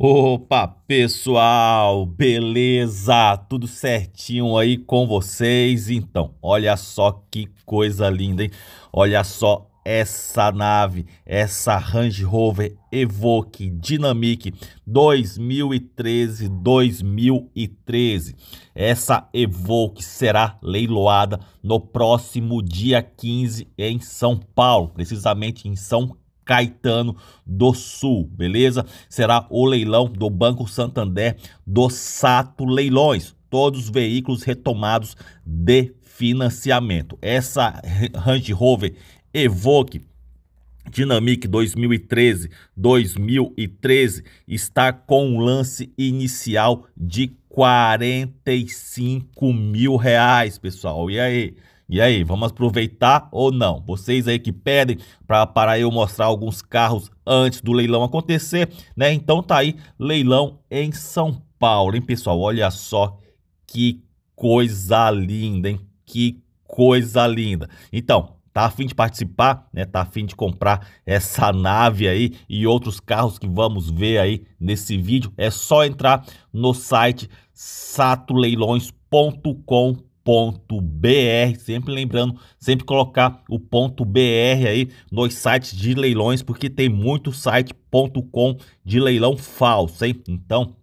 Opa, pessoal, beleza? Tudo certinho aí com vocês? Então, olha só que coisa linda, hein? Olha só essa nave, essa Range Rover Evoque Dynamic 2013-2013. Essa Evoque será leiloada no próximo dia 15 em São Paulo, precisamente em São Caetano do Sul, beleza? Será o leilão do Banco Santander do Sato Leilões. Todos os veículos retomados de financiamento. Essa Range Rover Evoque Dynamic 2013, 2013 está com um lance inicial de 45 mil reais, pessoal. E aí? E aí, vamos aproveitar ou não? Vocês aí que pedem para eu mostrar alguns carros antes do leilão acontecer, né? Então tá aí, leilão em São Paulo, hein, pessoal? Olha só que coisa linda, hein? Que coisa linda. Então, tá afim de participar, né? Tá afim de comprar essa nave aí e outros carros que vamos ver aí nesse vídeo? É só entrar no site satoleilões.com.br .br, sempre lembrando, sempre colocar o ponto .br aí nos sites de leilões, porque tem muito site.com de leilão falso, hein? Então,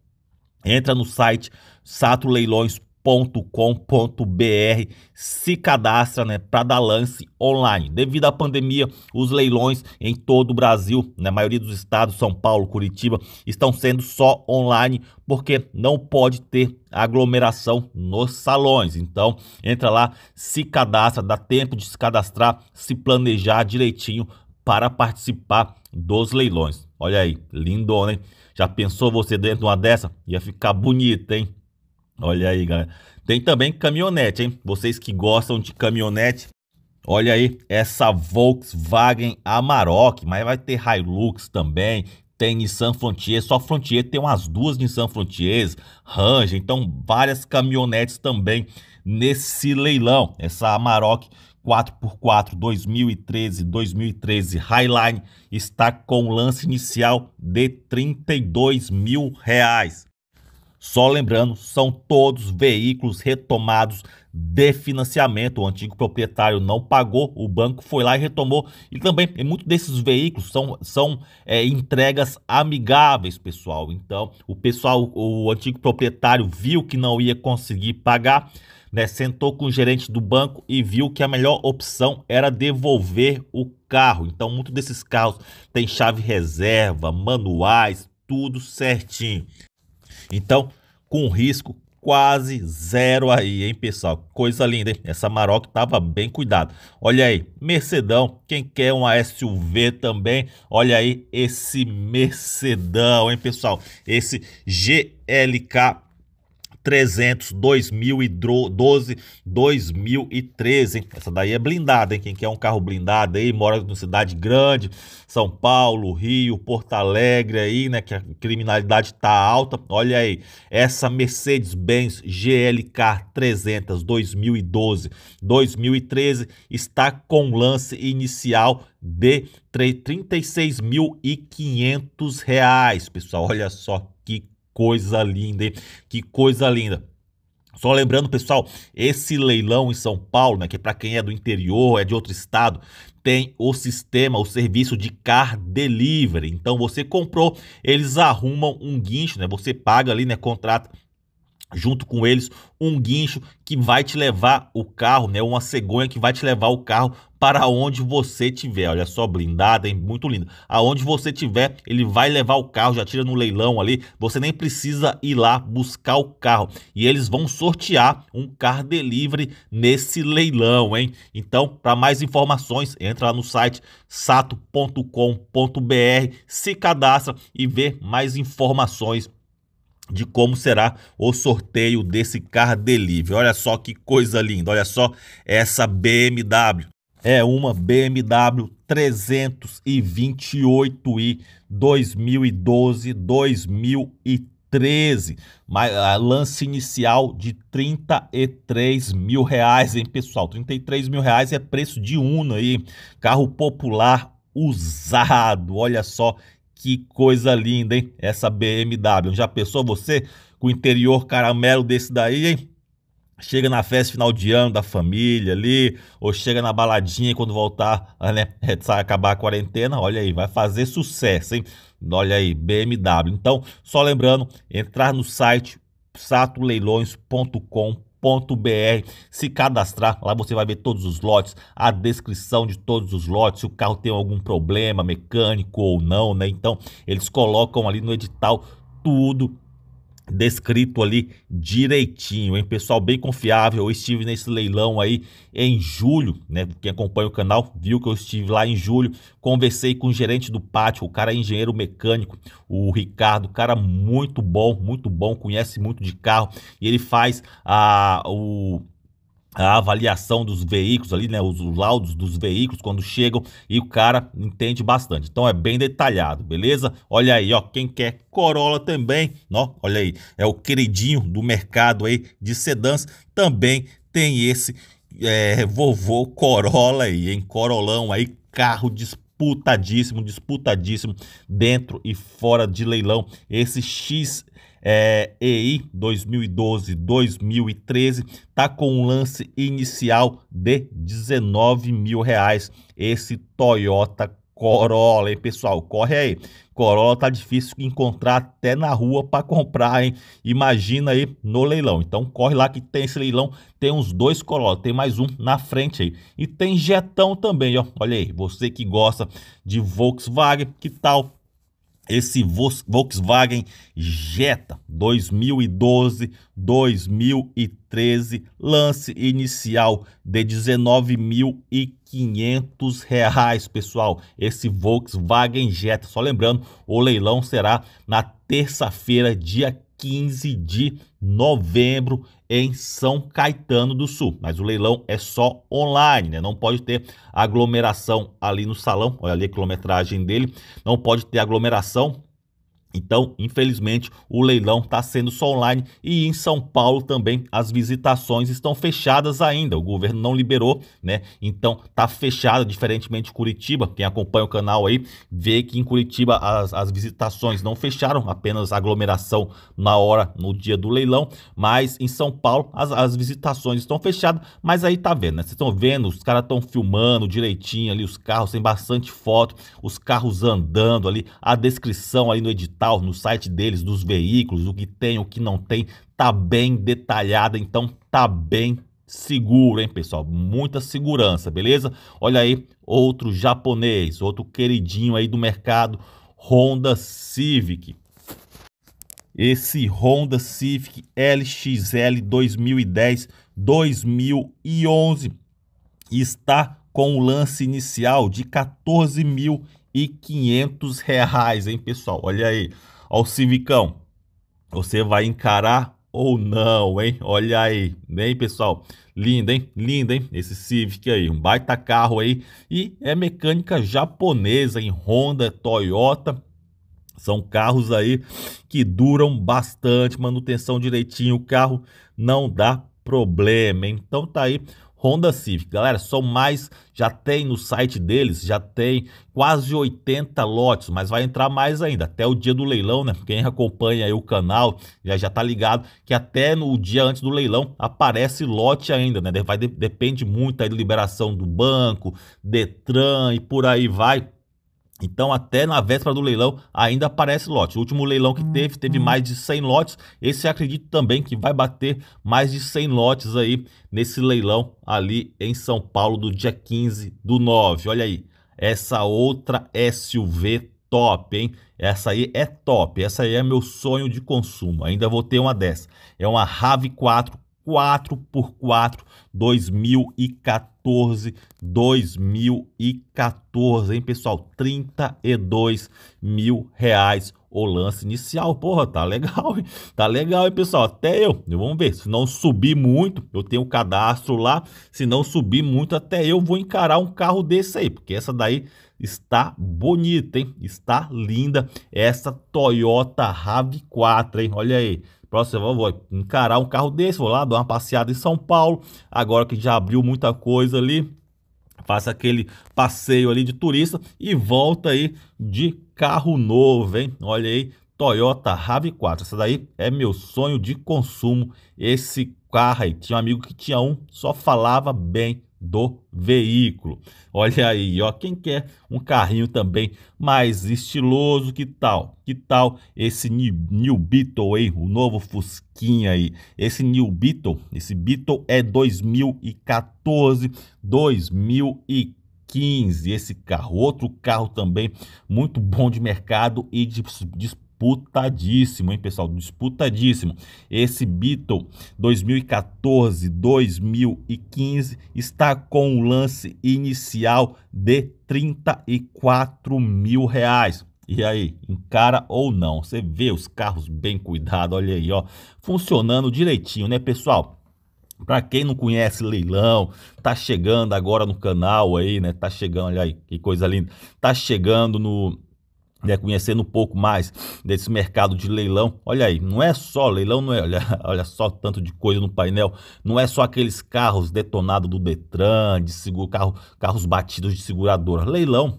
entra no site satoleilões.com .com.br se cadastra né, para dar lance online. Devido à pandemia, os leilões em todo o Brasil, na né, maioria dos estados, São Paulo, Curitiba, estão sendo só online porque não pode ter aglomeração nos salões. Então, entra lá, se cadastra, dá tempo de se cadastrar, se planejar direitinho para participar dos leilões. Olha aí, lindona, hein? Já pensou você dentro de uma dessa? Ia ficar bonita, hein? Olha aí, galera. Tem também caminhonete, hein? Vocês que gostam de caminhonete, olha aí essa Volkswagen Amarok, mas vai ter Hilux também, tem Nissan Frontier, só Frontier tem umas duas Nissan Frontiers, Ranger, então várias caminhonetes também nesse leilão. Essa Amarok 4x4 2013, 2013 Highline está com lance inicial de 32 mil reais. Só lembrando, são todos veículos retomados de financiamento. O antigo proprietário não pagou, o banco foi lá e retomou. E também, muitos desses veículos são, são é, entregas amigáveis, pessoal. Então, o pessoal, o antigo proprietário viu que não ia conseguir pagar, né? Sentou com o gerente do banco e viu que a melhor opção era devolver o carro. Então, muitos desses carros têm chave reserva, manuais, tudo certinho. Então, com risco quase zero aí, hein, pessoal? Coisa linda, hein? Essa Maroc tava bem cuidado. Olha aí, Mercedão, quem quer uma SUV também, olha aí esse Mercedão, hein, pessoal? Esse GLK 300 2012 2013. Hein? Essa daí é blindada, hein? Quem quer um carro blindado aí, mora numa cidade grande, São Paulo, Rio, Porto Alegre aí, né, que a criminalidade tá alta. Olha aí, essa Mercedes-Benz GLK 300 2012 2013 está com lance inicial de R$ 36.500, pessoal. Olha só coisa linda, hein? Que coisa linda. Só lembrando, pessoal, esse leilão em São Paulo, né, que é para quem é do interior, é de outro estado, tem o sistema, o serviço de car delivery. Então você comprou, eles arrumam um guincho, né? Você paga ali, né, contrata junto com eles um guincho que vai te levar o carro, né? Uma cegonha que vai te levar o carro para onde você tiver. Olha só, blindada, hein? muito lindo Aonde você tiver, ele vai levar o carro, já tira no leilão ali. Você nem precisa ir lá buscar o carro. E eles vão sortear um car delivery nesse leilão, hein? Então, para mais informações, entra lá no site sato.com.br, se cadastra e vê mais informações de como será o sorteio desse carro delivery. Olha só que coisa linda, olha só essa BMW. É uma BMW 328i 2012 2013 lance inicial de 33 mil reais, hein, pessoal? 33 mil reais é preço de Uno aí, carro popular usado. Olha só que coisa linda, hein? Essa BMW. Já pensou você com o interior caramelo desse daí, hein? Chega na festa final de ano da família ali, ou chega na baladinha quando voltar, ah, né? Acabar a quarentena, olha aí, vai fazer sucesso, hein? Olha aí, BMW. Então, só lembrando, entrar no site satoleilões.com Ponto.br se cadastrar. Lá você vai ver todos os lotes, a descrição de todos os lotes, se o carro tem algum problema mecânico ou não, né? Então, eles colocam ali no edital tudo descrito ali direitinho, hein? Pessoal bem confiável. Eu estive nesse leilão aí em julho, né? Quem acompanha o canal viu que eu estive lá em julho, conversei com o gerente do pátio, o cara é engenheiro mecânico, o Ricardo, cara muito bom, muito bom, conhece muito de carro e ele faz a o a avaliação dos veículos ali, né, os laudos dos veículos quando chegam e o cara entende bastante. Então é bem detalhado, beleza? Olha aí, ó, quem quer Corolla também, ó, olha aí, é o queridinho do mercado aí de sedãs, também tem esse é, vovô Corolla aí, em Corolão aí, carro disputadíssimo, disputadíssimo dentro e fora de leilão. Esse X é, EI 2012-2013 está com um lance inicial de 19 mil reais. Esse Toyota Corolla, hein, pessoal? Corre aí. Corolla tá difícil encontrar até na rua para comprar, hein? Imagina aí no leilão. Então corre lá que tem esse leilão, tem uns dois Corolla, tem mais um na frente aí. E tem Jetão também, ó. Olha aí, você que gosta de Volkswagen, que tal esse Volkswagen Jetta 2012, 2013, lance inicial de 19.500 reais pessoal. Esse Volkswagen Jetta, só lembrando, o leilão será na terça-feira, dia 15 de novembro em São Caetano do Sul. Mas o leilão é só online, né? Não pode ter aglomeração ali no salão. Olha ali a quilometragem dele. Não pode ter aglomeração então, infelizmente, o leilão está sendo só online e em São Paulo também as visitações estão fechadas ainda. O governo não liberou, né? Então está fechada, diferentemente de Curitiba. Quem acompanha o canal aí vê que em Curitiba as, as visitações não fecharam, apenas aglomeração na hora, no dia do leilão. Mas em São Paulo as, as visitações estão fechadas, mas aí tá vendo, né? Vocês estão vendo, os caras estão filmando direitinho ali os carros, tem bastante foto, os carros andando ali, a descrição ali no edital no site deles, dos veículos, o que tem, o que não tem, tá bem detalhada, então tá bem seguro, hein, pessoal? Muita segurança, beleza? Olha aí, outro japonês, outro queridinho aí do mercado, Honda Civic. Esse Honda Civic LXL 2010 2011 está com o lance inicial de 14 mil e 500 reais, hein, pessoal? Olha aí, ó o Civicão. Você vai encarar ou não, hein? Olha aí, Bem, pessoal? Lindo, hein? Lindo, hein? Esse Civic aí, um baita carro aí. E é mecânica japonesa em Honda, Toyota. São carros aí que duram bastante, manutenção direitinho, o carro não dá problema. Hein? Então tá aí Honda Civic. Galera, são mais, já tem no site deles, já tem quase 80 lotes, mas vai entrar mais ainda, até o dia do leilão, né? Quem acompanha aí o canal já já tá ligado que até no dia antes do leilão aparece lote ainda, né? Vai, depende muito aí da liberação do banco, Detran e por aí vai então, até na véspera do leilão, ainda aparece lote. O último leilão que teve, hum, teve hum. mais de 100 lotes. Esse acredito também que vai bater mais de 100 lotes aí nesse leilão ali em São Paulo do dia 15 do 9. Olha aí, essa outra SUV top, hein? Essa aí é top. Essa aí é meu sonho de consumo. Ainda vou ter uma dessa. É uma RAV4 4x4 2014 2014, hein, pessoal? 32 mil reais o lance inicial. Porra, tá legal, hein? Tá legal, hein, pessoal? Até eu. Vamos ver. Se não subir muito, eu tenho o cadastro lá. Se não subir muito, até eu vou encarar um carro desse aí. Porque essa daí está bonita, hein? Está linda essa Toyota RAV4, hein? Olha aí. Próximo, eu vou encarar um carro desse, vou lá dar uma passeada em São Paulo. Agora que já abriu muita coisa ali, Faça aquele passeio ali de turista e volta aí de carro novo, hein? Olha aí, Toyota RAV4. Essa daí é meu sonho de consumo. Esse carro aí, tinha um amigo que tinha um, só falava bem do veículo. Olha aí, ó, quem quer um carrinho também mais estiloso, que tal? Que tal esse New Beetle aí, o novo Fusquinha aí? Esse New Beetle, esse Beetle é 2014, 2015. 15, esse carro, outro carro também muito bom de mercado e de, de disputadíssimo, hein, pessoal? Disputadíssimo. Esse Beatle 2014, 2015 está com um lance inicial de 34 mil reais. E aí, encara ou não? Você vê os carros bem cuidados, olha aí, ó, funcionando direitinho, né, pessoal? Para quem não conhece leilão, tá chegando agora no canal aí, né? Tá chegando, olha aí, que coisa linda. Tá chegando no né, conhecendo um pouco mais desse mercado de leilão. Olha aí, não é só leilão, não é, olha, olha só tanto de coisa no painel, não é só aqueles carros detonados do Detran, de seguro, carro, carros batidos de seguradora. Leilão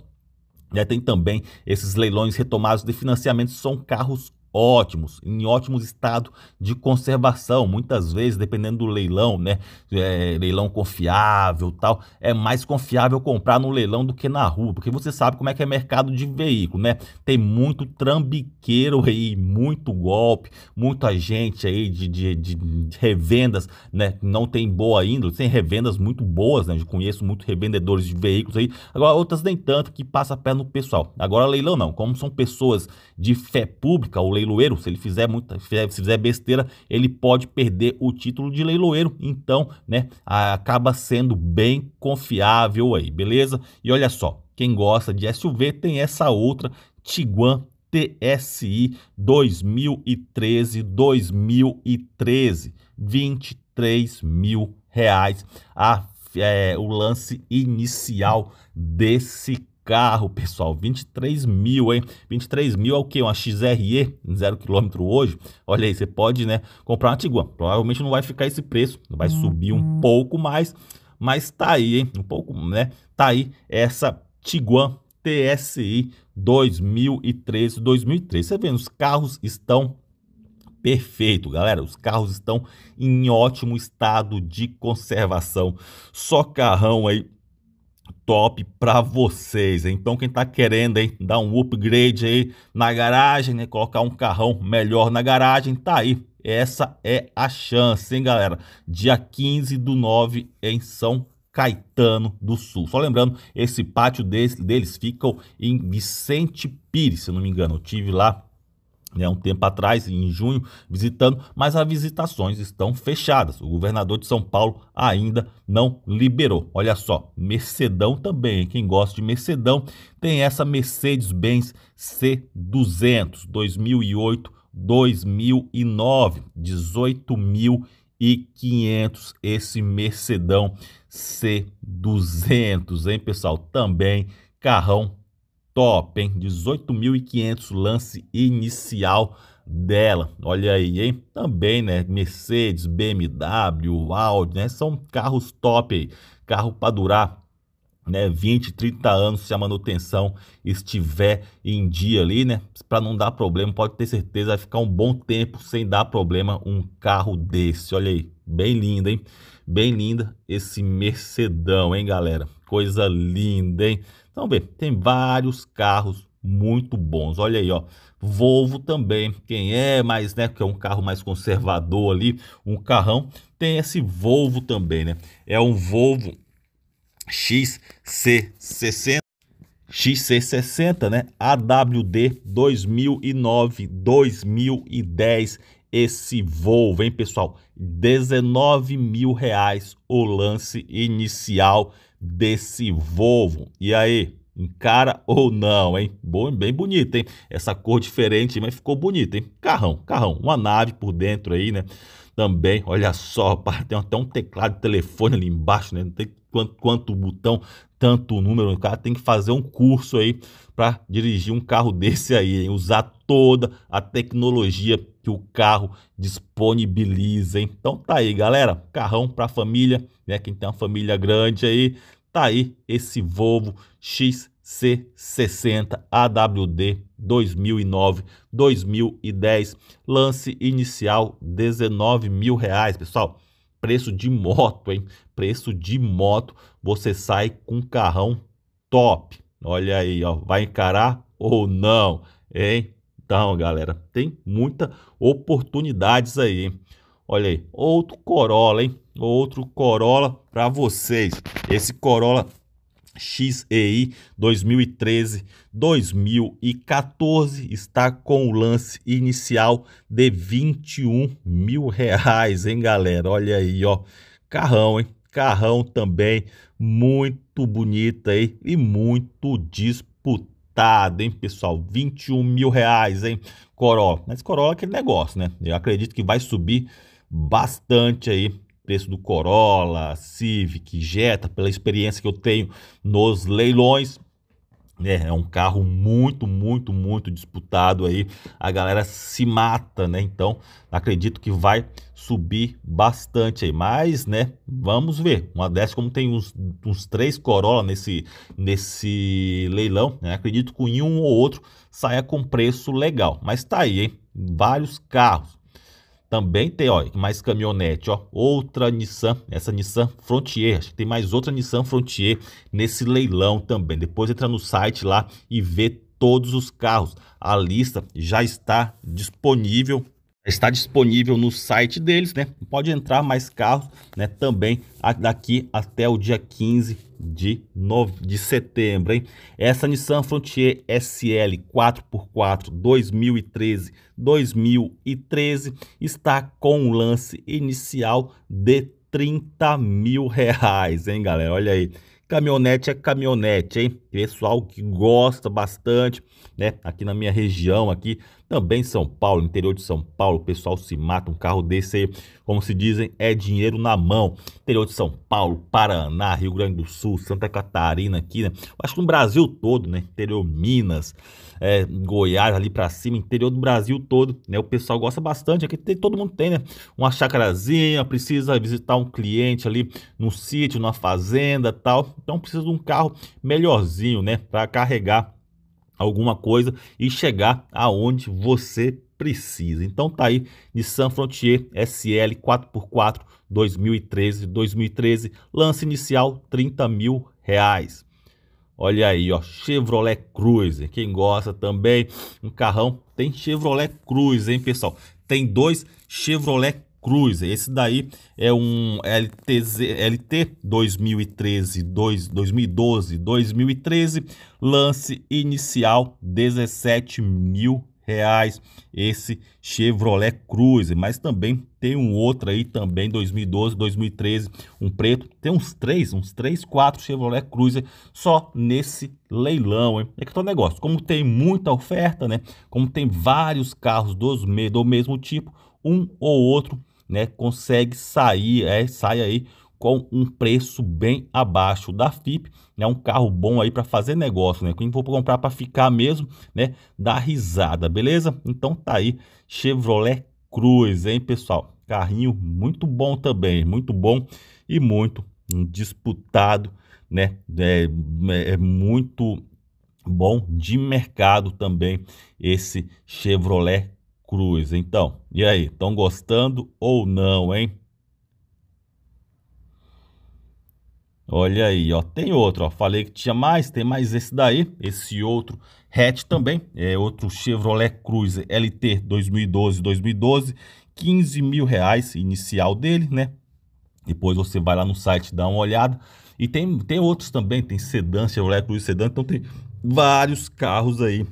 né, tem também esses leilões retomados de financiamento, são carros ótimos, em ótimos estado de conservação. Muitas vezes, dependendo do leilão, né? É, leilão confiável tal, é mais confiável comprar no leilão do que na rua, porque você sabe como é que é mercado de veículo, né? Tem muito trambiqueiro aí, muito golpe, muita gente aí de, de, de revendas, né? Não tem boa índole, tem revendas muito boas, né? Eu conheço muitos revendedores de veículos aí, agora outras nem tanto que passa pé no pessoal. Agora leilão não, como são pessoas de fé pública, o leilão leiloeiro, se ele fizer muita, se fizer besteira, ele pode perder o título de leiloeiro. Então, né, acaba sendo bem confiável aí, beleza? E olha só, quem gosta de SUV tem essa outra Tiguan TSI 2013 2013 23 mil reais a, é, o lance inicial desse carro, pessoal. 23 mil, hein? 23 mil é o quê? Uma XRE, zero quilômetro hoje. Olha aí, você pode, né, comprar uma Tiguan. Provavelmente não vai ficar esse preço, vai subir um uhum. pouco mais, mas tá aí, hein? Um pouco, né? Tá aí essa Tiguan TSI 2013, 2013. Você vê, os carros estão perfeito, galera. Os carros estão em ótimo estado de conservação. Só carrão aí top para vocês. Então quem está querendo hein, dar um upgrade aí na garagem, né, colocar um carrão melhor na garagem, tá aí. Essa é a chance, hein, galera? Dia 15 do 9 em São Caetano do Sul. Só lembrando, esse pátio deles, deles fica em Vicente Pires, se não me engano. Eu tive lá né, um tempo atrás, em junho, visitando, mas as visitações estão fechadas. O governador de São Paulo ainda não liberou. Olha só, Mercedão também, quem gosta de Mercedão, tem essa Mercedes-Benz C200, 2008, 2009, 18.500 esse Mercedão C200, hein, pessoal? Também carrão top, hein? 18.500 lance inicial dela. Olha aí, hein? Também, né? Mercedes, BMW, Audi, né? São carros top aí. Carro para durar né, 20, 30 anos se a manutenção estiver em dia ali, né? Para não dar problema, pode ter certeza vai ficar um bom tempo sem dar problema um carro desse. Olha aí, bem linda, hein? Bem linda esse Mercedão, hein, galera? Coisa linda, hein? Então, vê, tem vários carros muito bons. Olha aí, ó. Volvo também, quem é mais, né, que é um carro mais conservador ali, um carrão, tem esse Volvo também, né? É um Volvo XC60 XC60, né? AWD 2009, 2010, esse Volvo, hein, pessoal? 19 mil reais o lance inicial desse Volvo. E aí, encara ou não, hein? Bom, bem bonito, hein? Essa cor diferente, mas ficou bonito, hein? Carrão, carrão, uma nave por dentro aí, né? Também, olha só, tem até um teclado de telefone ali embaixo, né? Não tem quanto, quanto botão, tanto número. O cara tem que fazer um curso aí para dirigir um carro desse aí, hein? usar toda a tecnologia que o carro disponibiliza. Hein? Então tá aí, galera. Carrão para família, né? Quem tem uma família grande aí, Tá aí esse Volvo XC60 AWD 2009, 2010, lance inicial 19 mil reais, pessoal. Preço de moto, hein? Preço de moto. Você sai com um carrão top. Olha aí, ó. Vai encarar ou não, hein? Então, galera, tem muita oportunidades aí. Hein? Olha aí, outro Corolla, hein? Outro Corolla para vocês. Esse Corolla XEI 2013 2014 está com o lance inicial de 21 mil reais, hein, galera? Olha aí, ó. Carrão, hein? Carrão também. Muito bonita aí e muito disputado, hein, pessoal? 21 mil reais, hein? Corolla. Mas Corolla é aquele negócio, né? Eu acredito que vai subir bastante aí preço do Corolla, Civic, Jetta, pela experiência que eu tenho nos leilões. É, é um carro muito, muito, muito disputado aí. A galera se mata, né? Então, acredito que vai subir bastante aí. Mas, né, vamos ver. Uma dessas, como tem uns, uns três Corolla nesse, nesse leilão, né? Acredito que um ou outro saia com preço legal. Mas tá aí, hein? Vários carros. Também tem, ó, mais caminhonete, ó, outra Nissan, essa Nissan Frontier, acho que tem mais outra Nissan Frontier nesse leilão também. Depois entra no site lá e vê todos os carros. A lista já está disponível está disponível no site deles, né? Pode entrar mais carros, né? Também daqui até o dia 15 de, de setembro, hein? Essa Nissan Frontier SL 4x4 2013 2013 está com um lance inicial de 30 mil reais, hein, galera? Olha aí, caminhonete é caminhonete, hein? pessoal que gosta bastante, né? Aqui na minha região, aqui também São Paulo, interior de São Paulo, o pessoal se mata, um carro desse aí, como se dizem, é dinheiro na mão. Interior de São Paulo, Paraná, Rio Grande do Sul, Santa Catarina aqui, né? Acho que no Brasil todo, né? Interior Minas, é, Goiás ali para cima, interior do Brasil todo, né? O pessoal gosta bastante, aqui tem, todo mundo tem, né? Uma chacarazinha, precisa visitar um cliente ali no sítio, numa fazenda, tal. Então precisa de um carro melhorzinho sozinho, né, para carregar alguma coisa e chegar aonde você precisa. Então tá aí Nissan Frontier SL 4x4 2013, 2013, lance inicial 30 mil reais. Olha aí, ó, Chevrolet Cruze. Quem gosta também, um carrão tem Chevrolet Cruze, hein, pessoal? Tem dois Chevrolet Cruiser. Esse daí é um LTZ, LT 2013, 2, 2012, 2013, lance inicial 17 mil reais esse Chevrolet Cruze, mas também tem um outro aí também 2012, 2013, um preto, tem uns três, uns três, quatro Chevrolet Cruze só nesse leilão, hein? É que tá o negócio, como tem muita oferta, né? Como tem vários carros dos do mesmo tipo, um ou outro né, consegue sair, é, sai aí com um preço bem abaixo da FIP, né? Um carro bom aí para fazer negócio, né? Quem for comprar para ficar mesmo, né? Dá risada, beleza? Então tá aí Chevrolet Cruz, hein, pessoal? Carrinho muito bom também, muito bom e muito disputado, né? É, é, é muito bom de mercado também esse Chevrolet cruz. Então, e aí? Estão gostando ou não, hein? Olha aí, ó, tem outro, ó, falei que tinha mais, tem mais esse daí, esse outro hatch também, é outro Chevrolet Cruze LT 2012-2012, 15 mil reais inicial dele, né? Depois você vai lá no site, dá uma olhada, e tem, tem outros também, tem sedã, Chevrolet Cruze sedã, então tem vários carros aí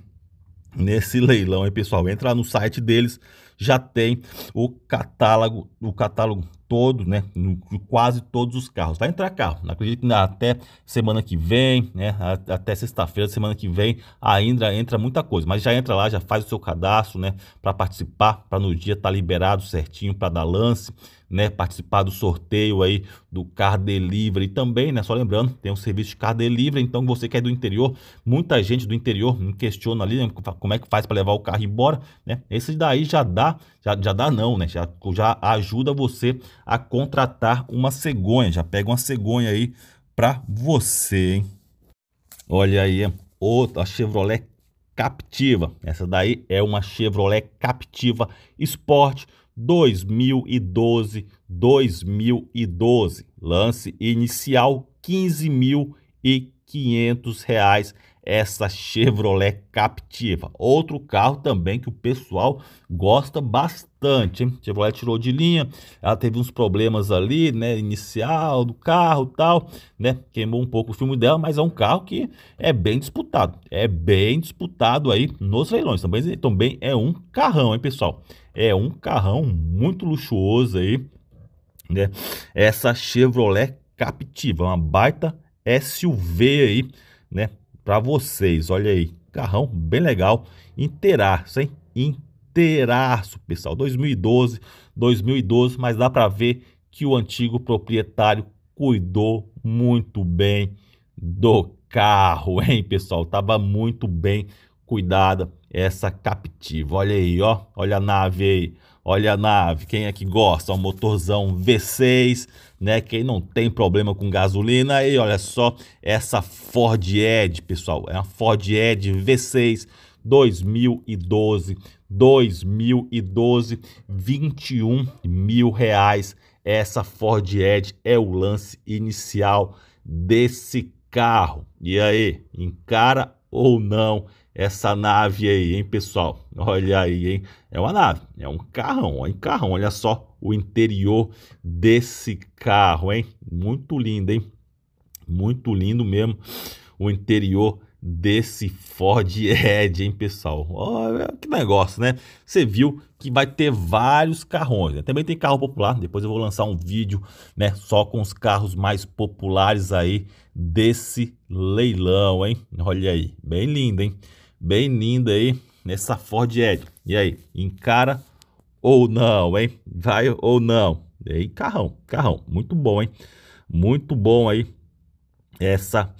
nesse leilão, hein, pessoal? Entra lá no site deles, já tem o catálogo, o catálogo todo né, no, quase todos os carros. Vai entrar carro. Acredito que até semana que vem, né, até sexta-feira, semana que vem, ainda entra muita coisa. Mas já entra lá, já faz o seu cadastro, né, para participar, para no dia estar tá liberado certinho para dar lance, né, participar do sorteio aí do Car Delivery também, né? Só lembrando, tem um serviço de Car Delivery, então você que é do interior, muita gente do interior me questiona ali, né, como é que faz para levar o carro embora, né? Esse daí já dá, já, já dá não, né? Já, já ajuda você a contratar uma cegonha. Já pega uma cegonha aí para você, hein? Olha aí, outra Chevrolet Captiva. Essa daí é uma Chevrolet Captiva Sport 2012, 2012. Lance inicial 15.000 e reais essa Chevrolet Captiva. Outro carro também que o pessoal gosta bastante. Hein? Chevrolet tirou de linha, ela teve uns problemas ali, né, inicial do carro, tal, né? Queimou um pouco o filme dela, mas é um carro que é bem disputado. É bem disputado aí nos leilões. Também também é um carrão, hein, pessoal? É um carrão muito luxuoso aí, né? Essa Chevrolet Captiva, uma baita SUV aí, né? Para vocês, olha aí, carrão bem legal, inteiraço, hein? Inteiraço, pessoal, 2012, 2012, mas dá para ver que o antigo proprietário cuidou muito bem do carro, hein, pessoal? Tava muito bem Cuidado, essa captiva. Olha aí, ó. Olha a nave aí. Olha a nave, quem é que gosta? Um motorzão V6, né? Quem não tem problema com gasolina. Aí, olha só essa Ford Edge, pessoal. É uma Ford Edge V6 2012. 2012, 21 mil reais. Essa Ford Edge é o lance inicial desse carro. E aí, encara ou não essa nave aí, hein, pessoal? Olha aí, hein? É uma nave, é um carrão, um carrão. Olha só o interior desse carro, hein? Muito lindo, hein? Muito lindo mesmo o interior desse Ford Edge, hein, pessoal? Olha que negócio, né? Você viu que vai ter vários carrões. Né? Também tem carro popular. Depois eu vou lançar um vídeo, né, só com os carros mais populares aí desse leilão, hein? Olha aí, bem lindo, hein? bem linda aí nessa Ford Edge. E aí, encara ou não, hein? Vai ou não? E aí, carrão, carrão, muito bom, hein? Muito bom aí essa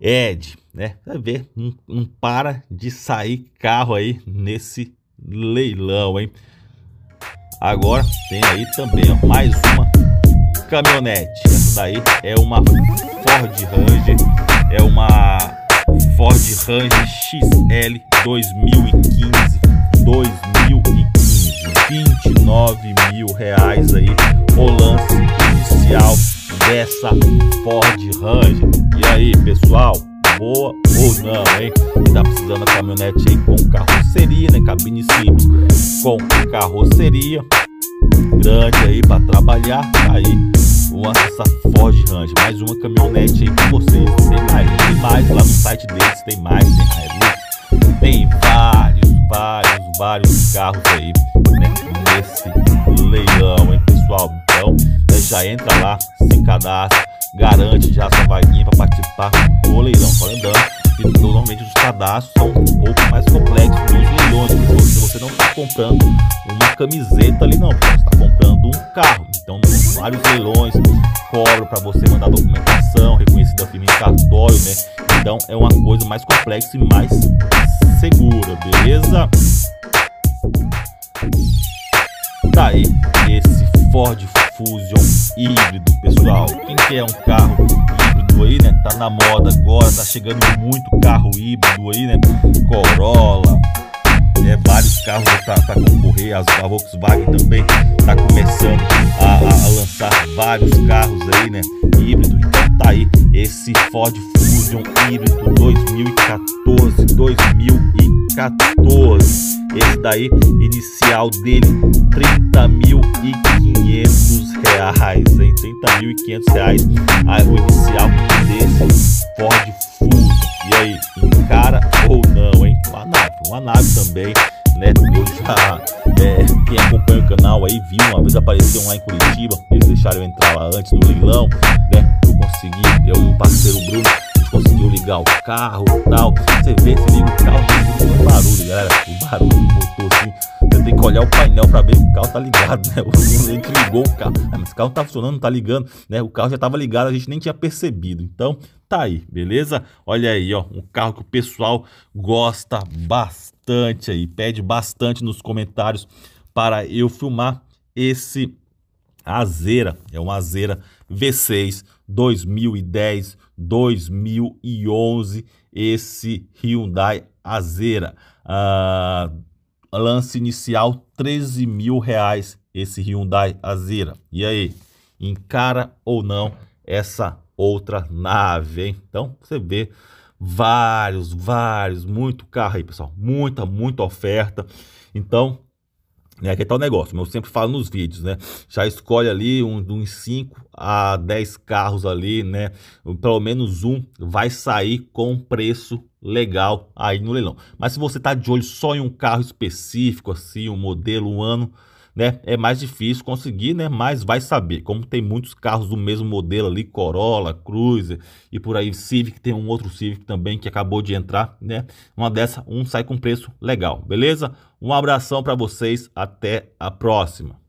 Edge, né? Vai ver, não, não para de sair carro aí nesse leilão, hein? Agora tem aí também ó, mais uma caminhonete. Essa daí é uma Ford Ranger, é uma Ford Ranger XL 2015, 2015, 29 mil reais aí, o lance inicial dessa Ford Ranger. E aí, pessoal? boa ou não, hein? Tá precisando da caminhonete aí com carroceria, né? Cabine simples com carroceria grande aí para trabalhar tá aí essa Ford Range, mais uma caminhonete aí com vocês. Tem mais, tem mais, lá no site deles tem mais, tem mais. Tem vários, vários, vários carros aí, né? Nesse leilão, hein, pessoal? Então, já entra lá, se cadastra, garante já sua vaguinha para participar do leilão. Só lembrando que normalmente os cadastros são um pouco mais complexos nos leilões. Se você não está comprando uma camiseta ali, não, você está comprando um carro. Então, vários leilões cobram para você mandar documentação reconhecida firme em cartório, né? Então, é uma coisa mais complexa e mais segura, beleza? Tá aí esse Ford Fusion híbrido, pessoal. Quem quer um carro híbrido aí, né? Tá na moda agora, tá chegando muito carro híbrido aí, né? Corolla, né? vários carros né? tá, pra tá concorrer, as, a Volkswagen também tá começando a, a, a lançar vários carros aí, né? Híbrido, então tá aí esse Ford Fusion híbrido 2014, 2015. 14. Esse daí, inicial dele, 30.500 reais, hein? 30.500 reais aí, o inicial desse Ford Fuso. E aí, cara ou não, hein? Uma nave, uma nave também, né? Eu já, é, quem acompanha o canal aí viu, uma vez apareceu lá em Curitiba, eles deixaram eu entrar lá antes do leilão, né? Eu consegui, eu e o parceiro Bruno, conseguiu ligar o carro e tal. Você vê, se liga o carro, barulho, galera. O barulho do motor assim. Você tem que olhar o painel pra ver se o carro tá ligado, né? O gente ligou o carro. Ah, mas o carro tá funcionando, não tá ligando, né? O carro já tava ligado, a gente nem tinha percebido. Então, tá aí, beleza? Olha aí, ó. Um carro que o pessoal gosta bastante aí. Pede bastante nos comentários para eu filmar esse Azera. É um Azera V6 2010, 2011, esse Hyundai Azeira. Ah, lance inicial, 13 mil reais esse Hyundai Azera. E aí, encara ou não essa outra nave, hein? Então, você vê vários, vários, muito carro aí, pessoal. Muita, muita oferta. Então, né, que tal tá negócio, eu sempre falo nos vídeos, né? Já escolhe ali um, uns 5 a 10 carros ali, né? Pelo menos um vai sair com preço legal aí no leilão. Mas se você está de olho só em um carro específico, assim, um modelo, um ano, né, é mais difícil conseguir, né, mas vai saber. Como tem muitos carros do mesmo modelo ali, Corolla, Cruiser e por aí, Civic, tem um outro Civic também que acabou de entrar, né, uma dessa, um sai com preço legal, beleza? Um abração para vocês, até a próxima.